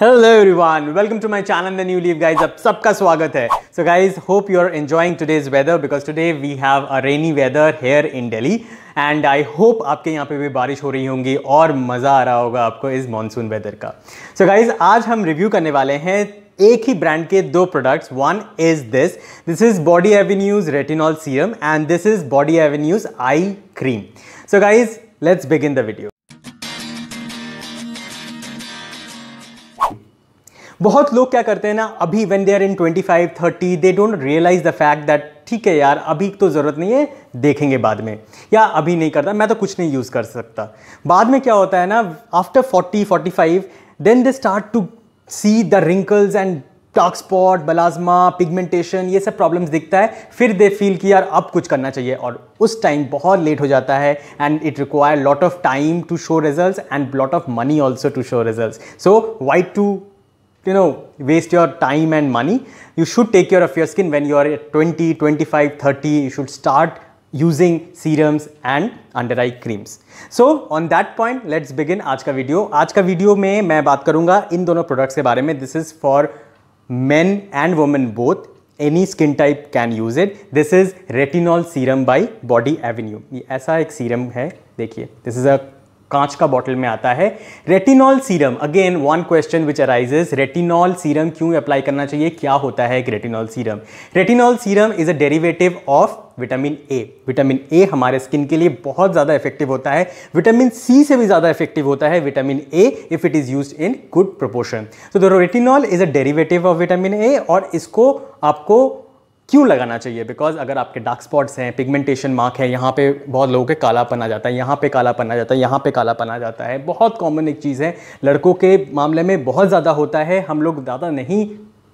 Hello everyone welcome to my channel the new leave guys आप सबका स्वागत है so guys hope you are enjoying today's weather because today we have a rainy weather here in Delhi and I hope आपके यहाँ पे भी बारिश हो रही होंगी और मज़ा आ रहा होगा आपको इस मानसून वेदर का सो so गाइज आज हम रिव्यू करने वाले हैं एक ही ब्रांड के दो products one is this this is body avenues retinol serum and this is body avenues eye cream so guys let's begin the video बहुत लोग क्या करते हैं ना अभी when they are in twenty five thirty they don't realize the fact that ठीक है यार अभी तो ज़रूरत नहीं है देखेंगे बाद में या अभी नहीं करता मैं तो कुछ नहीं यूज़ कर सकता बाद में क्या होता है ना after forty forty five then they start to see the wrinkles and dark spot melasma pigmentation ये सब प्रॉब्लम्स दिखता है फिर दे फील कि यार अब कुछ करना चाहिए और उस टाइम बहुत लेट हो जाता है and it require lot of time to show result and lot of money also to show result so wait to you know waste your time and money. You should take care of your skin when you are at 20, 25, 30. You should start using serums and under eye creams so on that point let's begin aaj ka video aaj ka video mein main baat karunga in dono products ke bare mein this is for men and women both any skin type can use it this is retinol serum by body avenue ye aisa ek serum hai dekhiye this is a कांच का bottle में आता है retinol serum again one question which arises retinol serum क्यों apply करना चाहिए क्या होता है एक retinol serum retinol serum is a derivative of vitamin A vitamin A हमारे स्किन के लिए बहुत ज़्यादा इफेक्टिव होता है विटामिन सी से भी ज़्यादा इफेक्टिव होता है vitamin A if it is use in good proportion तो the retinol is a derivative of vitamin A और इसको आपको क्यों लगाना चाहिए बिकॉज अगर आपके डार्क स्पॉट्स हैं पिगमेंटेशन मार्क है यहाँ पे बहुत लोगों के कालापन आ जाता है यहाँ पे कालापन आ जाता है यहाँ पे कालापन आ जाता है बहुत कॉमन एक चीज़ है लड़कों के मामले में बहुत ज़्यादा होता है हम लोग ज़्यादा नहीं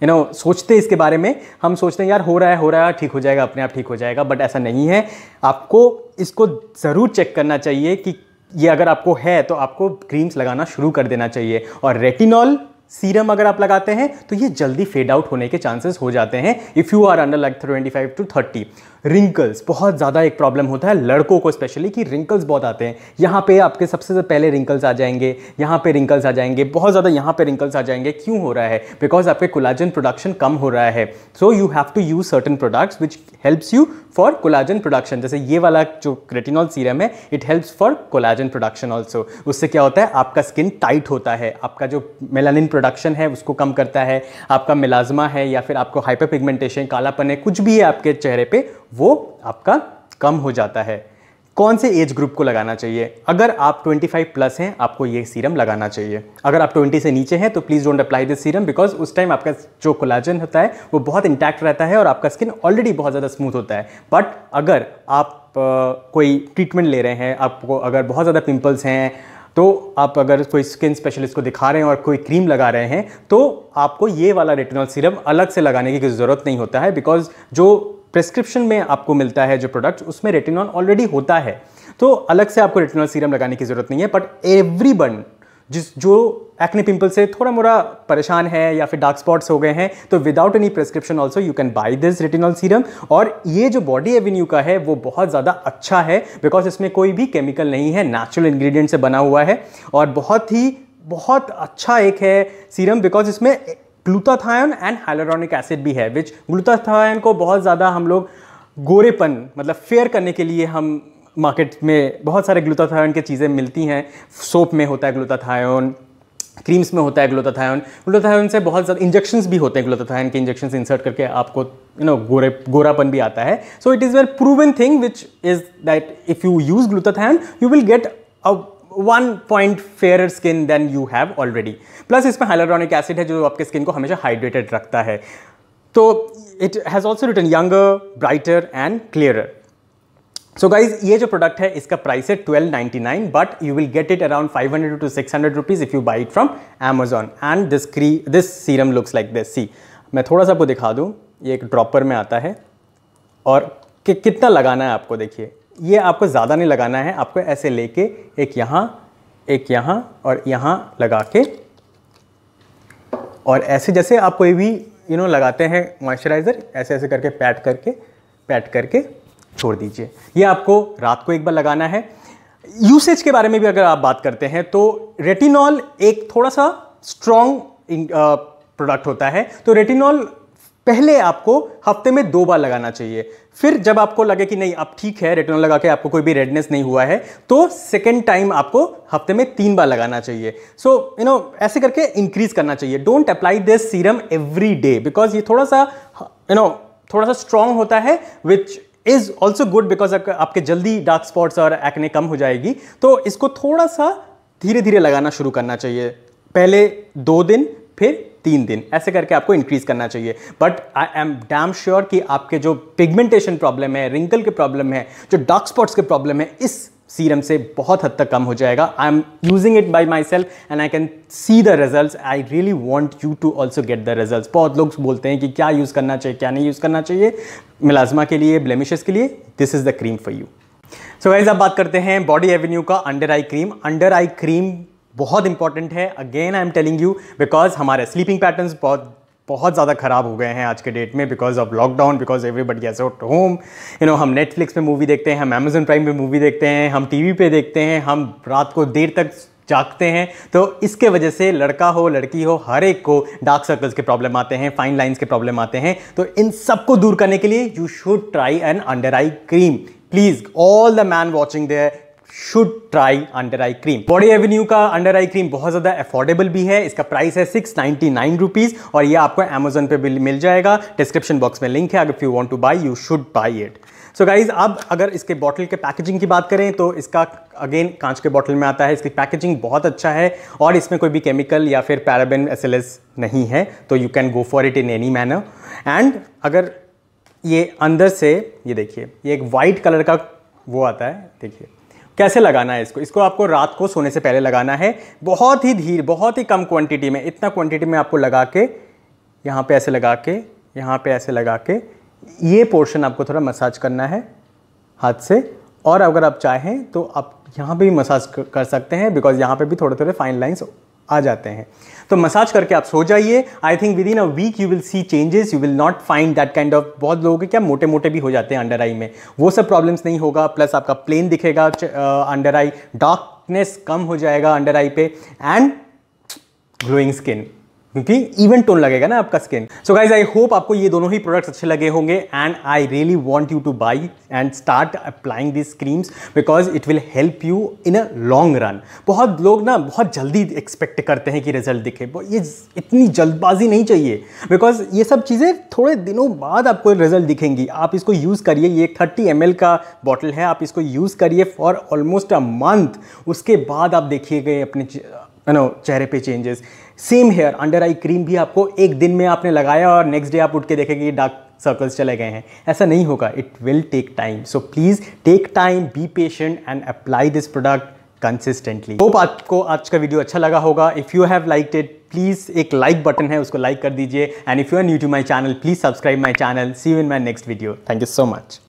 यू नो सोचते इसके बारे में हम सोचते हैं यार हो रहा है हो रहा है ठीक हो जाएगा अपने आप ठीक हो जाएगा बट ऐसा नहीं है आपको इसको ज़रूर चेक करना चाहिए कि ये अगर आपको है तो आपको क्रीम्स लगाना शुरू कर देना चाहिए और रेटिनॉल सीरम अगर आप लगाते हैं तो ये जल्दी फेड आउट होने के चांसेस हो जाते हैं if you are under like twenty five to thirty wrinkles बहुत ज़्यादा एक प्रॉब्लम होता है लड़कों को स्पेशली कि रिंकल्स बहुत आते हैं यहाँ पे आपके सबसे पहले रिंकल्स आ जाएंगे यहाँ पे रिंकल्स आ जाएंगे बहुत ज़्यादा यहाँ पे रिंकल्स आ जाएंगे क्यों हो रहा है बिकॉज आपके कोलाजन प्रोडक्शन कम हो रहा है so you have to use certain products which helps you for collagen production जैसे ये वाला जो क्रेटिनॉल सीरम है it helps for collagen production also उससे क्या होता है आपका स्किन टाइट होता है आपका जो मेलानिन प्रोडक्शन है उसको कम करता है आपका मिलाजमा है या फिर आपको हाइपर पिगमेंटेशन कालापन है कुछ भी है आपके चेहरे पे वो आपका कम हो जाता है कौन से एज ग्रुप को लगाना चाहिए अगर आप 25 प्लस हैं आपको ये सीरम लगाना चाहिए अगर आप 20 से नीचे हैं तो please don't apply this serum because उस टाइम आपका जो कोलाजन होता है वो बहुत इंटैक्ट रहता है और आपका स्किन ऑलरेडी बहुत ज़्यादा स्मूथ होता है बट अगर आप कोई ट्रीटमेंट ले रहे हैं आपको अगर बहुत ज़्यादा पिम्पल्स हैं तो आप अगर कोई स्किन स्पेशलिस्ट को दिखा रहे हैं और कोई क्रीम लगा रहे हैं तो आपको ये वाला रेटिनॉल सीरम अलग से लगाने की ज़रूरत नहीं होता है बिकॉज जो प्रेस्क्रिप्शन में आपको मिलता है जो प्रोडक्ट उसमें रेटिनॉल ऑलरेडी होता है तो अलग से आपको रेटिनॉल सीरम लगाने की ज़रूरत नहीं है बट एवरी बन जिस जो एक्ने पिंपल से थोड़ा मोड़ा परेशान है या फिर डार्क स्पॉट्स हो गए हैं तो without any prescription also you can buy this retinol serum और ये जो बॉडी एवेन्यू का है वो बहुत ज़्यादा अच्छा है बिकॉज इसमें कोई भी केमिकल नहीं है नेचुरल इन्ग्रीडियंट से बना हुआ है और बहुत ही बहुत अच्छा एक है सीरम बिकॉज इसमें ग्लूटाथायन एंड हाइलोरॉनिक एसिड भी है विच ग्लूटाथायन को बहुत ज़्यादा हम लोग गोरेपन मतलब फेयर करने के लिए हम मार्केट में बहुत सारे ग्लूटाथायन के चीज़ें मिलती हैं सोप में होता है ग्लूटाथायन क्रीम्स में होता है ग्लोताथायन ग्लूटाथायन से बहुत ज़्यादा इंजेक्शंस भी होते हैं ग्लूटाथायन के इंजेक्शन इंसर्ट करके आपको यू नो गोरे गोरापन भी आता है so it is well proven thing which is that if you use glutathione you will get a one point fair skin then you have already plus इसमें hyaluronic acid है जो आपके स्किन को हमेशा हाइड्रेटेड रखता है तो it has also return younger brighter and clearer so guys ये जो प्रोडक्ट है इसका प्राइस है 1299 but you will get it around 500 to six hundred rupees if you buy it from Amazon and this क्री this serum looks like this see मैं थोड़ा सा आपको दिखा दूँ ये एक ड्रॉपर में आता है और कि कितना लगाना है आपको देखिए ये आपको ज़्यादा नहीं लगाना है आपको ऐसे लेके एक यहाँ एक यहाँ और यहाँ लगा के और ऐसे जैसे आप कोई भी यू नो लगाते हैं मॉइस्चराइज़र ऐसे ऐसे करके पैट करके पैट करके छोड़ दीजिए ये आपको रात को एक बार लगाना है यूसेज के बारे में भी अगर आप बात करते हैं तो रेटिनॉल एक थोड़ा सा स्ट्रॉन्ग प्रोडक्ट uh, होता है तो रेटिनॉल पहले आपको हफ्ते में दो बार लगाना चाहिए फिर जब आपको लगे कि नहीं अब ठीक है रेटिनॉल लगा के आपको कोई भी रेडनेस नहीं हुआ है तो सेकेंड टाइम आपको हफ्ते में तीन बार लगाना चाहिए सो यू नो ऐसे करके इंक्रीज करना चाहिए don't apply this serum every day because ये थोड़ा सा यू you नो know, थोड़ा सा स्ट्रांग होता है which is also good because आपके जल्दी डार्क स्पॉट्स और एक्ने कम हो जाएगी तो इसको थोड़ा सा धीरे धीरे लगाना शुरू करना चाहिए पहले दो दिन फिर तीन दिन ऐसे करके आपको इंक्रीज करना चाहिए but I am damn sure कि आपके जो पिगमेंटेशन प्रॉब्लम है रिंकल के प्रॉब्लम है जो डार्क स्पॉट्स के प्रॉब्लम है इस सीरम से बहुत हद तक कम हो जाएगा I am using it by myself and I can see the result I really want you to also get the result बहुत लोग बोलते हैं कि क्या यूज़ करना चाहिए क्या नहीं यूज़ करना चाहिए मिलाजमा के लिए ब्लेमिशेस के लिए this is the cream for you so guys अब बात करते हैं बॉडी एवेन्यू का under eye cream under eye cream बहुत इंपॉर्टेंट है again I am telling you because हमारे स्लीपिंग पैटर्न्स बहुत बहुत ज़्यादा ख़राब हो गए हैं आज के डेट में because of lockdown because everybody as out home you know हम नेटफ्लिक्स पे मूवी देखते हैं हम अमेजन प्राइम पे मूवी देखते हैं हम टीवी पे देखते हैं हम रात को देर तक जागते हैं तो इसके वजह से लड़का हो लड़की हो हर एक को डार्क सर्कल्स के प्रॉब्लम आते हैं फाइन लाइंस के प्रॉब्लम आते हैं तो इन सबको दूर करने के लिए you should try an under eye cream please all the man watching there should try under eye cream Body Avenue का अंडर आई क्रीम बहुत ज़्यादा अफोर्डेबल भी है इसका प्राइस है सिक्स नाइन्टी नाइन रुपीज़ और ये आपको अमेजोन पे बिल मिल जाएगा डिस्क्रिप्शन बॉक्स में लिंक है अगर you want to buy you should buy it so guys अब अगर इसके बॉटल के पैकेजिंग की बात करें तो इसका अगेन कांच के बॉटल में आता है इसकी पैकेजिंग बहुत अच्छा है और इसमें कोई भी केमिकल या फिर पैराबेन एस नहीं है तो you can go for it in any manner and अगर ये अंदर से ये देखिए ये एक वाइट कलर का वो आता है देखिए कैसे लगाना है इसको इसको आपको रात को सोने से पहले लगाना है बहुत ही धीर बहुत ही कम क्वांटिटी में इतना क्वांटिटी में आपको लगा के यहाँ पे ऐसे लगा के यहाँ पे ऐसे लगा के ये पोर्शन आपको थोड़ा मसाज करना है हाथ से और अगर आप चाहें तो आप यहाँ पर भी मसाज कर सकते हैं बिकॉज़ यहाँ पर भी थोड़े थोड़े फाइन लाइन्स आ जाते हैं तो मसाज करके आप सो जाइए I think within a week you will see changes you will not find that kind of बहुत लोगों के क्या मोटे मोटे भी हो जाते हैं अंडर आई में वो सब प्रॉब्लम्स नहीं होगा प्लस आपका प्लेन दिखेगा अंडर आई डार्कनेस कम हो जाएगा अंडर आई पे एंड ग्लोइंग स्किन क्योंकि इवन टोन लगेगा ना आपका skin so guys I hope आपको ये दोनों ही प्रोडक्ट्स अच्छे लगे होंगे and I really want you to buy and start applying this creams because it will help you in a long run बहुत लोग ना बहुत जल्दी एक्सपेक्ट करते हैं कि रिजल्ट दिखे ये इतनी जल्दबाजी नहीं चाहिए बिकॉज ये सब चीज़ें थोड़े दिनों बाद आपको रिजल्ट दिखेंगी आप इसको यूज़ करिए ये थर्टी एम का बॉटल है आप इसको यूज़ करिए फॉर ऑलमोस्ट अ मंथ उसके बाद आप गए अपने नो चेहरे पे changes same here under eye cream भी आपको एक दिन में आपने लगाया और नेक्स्ट डे आप उठ के देखेंगे डार्क सर्कल्स चले गए हैं ऐसा नहीं होगा it will take time so please take time be patient and apply this product consistently hope आपको आज का वीडियो अच्छा लगा होगा if you have like it please एक लाइक like बटन है उसको लाइक like कर दीजिए and if you are new to my channel please subscribe my channel see you in my next video thank you so much